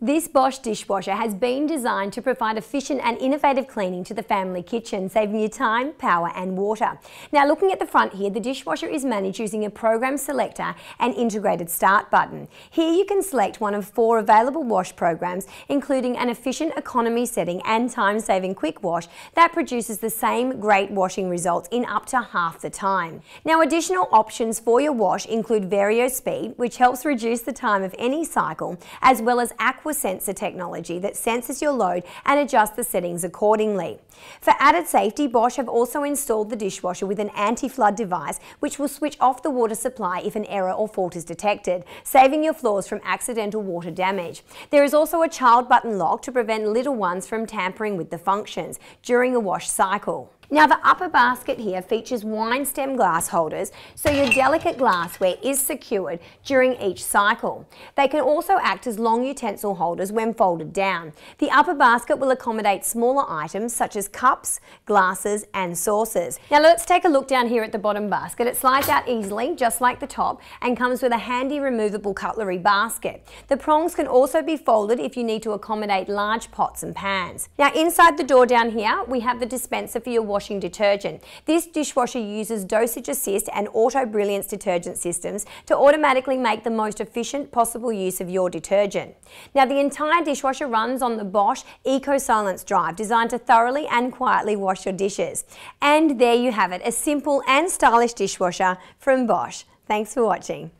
This Bosch dishwasher has been designed to provide efficient and innovative cleaning to the family kitchen, saving you time, power and water. Now looking at the front here, the dishwasher is managed using a program selector and integrated start button. Here you can select one of four available wash programs, including an efficient economy setting and time-saving quick wash that produces the same great washing results in up to half the time. Now additional options for your wash include Vario Speed, which helps reduce the time of any cycle, as well as Aqua Aquasensor technology that senses your load and adjusts the settings accordingly. For added safety, Bosch have also installed the dishwasher with an anti-flood device which will switch off the water supply if an error or fault is detected, saving your floors from accidental water damage. There is also a child button lock to prevent little ones from tampering with the functions during a wash cycle. Now the upper basket here features wine stem glass holders so your delicate glassware is secured during each cycle. They can also act as long utensil holders when folded down. The upper basket will accommodate smaller items such as cups, glasses and saucers. Now let's take a look down here at the bottom basket. It slides out easily just like the top and comes with a handy removable cutlery basket. The prongs can also be folded if you need to accommodate large pots and pans. Now inside the door down here we have the dispenser for your water detergent. This dishwasher uses Dosage Assist and Auto Brilliance detergent systems to automatically make the most efficient possible use of your detergent. Now the entire dishwasher runs on the Bosch Eco Silence Drive designed to thoroughly and quietly wash your dishes. And there you have it, a simple and stylish dishwasher from Bosch. Thanks for watching.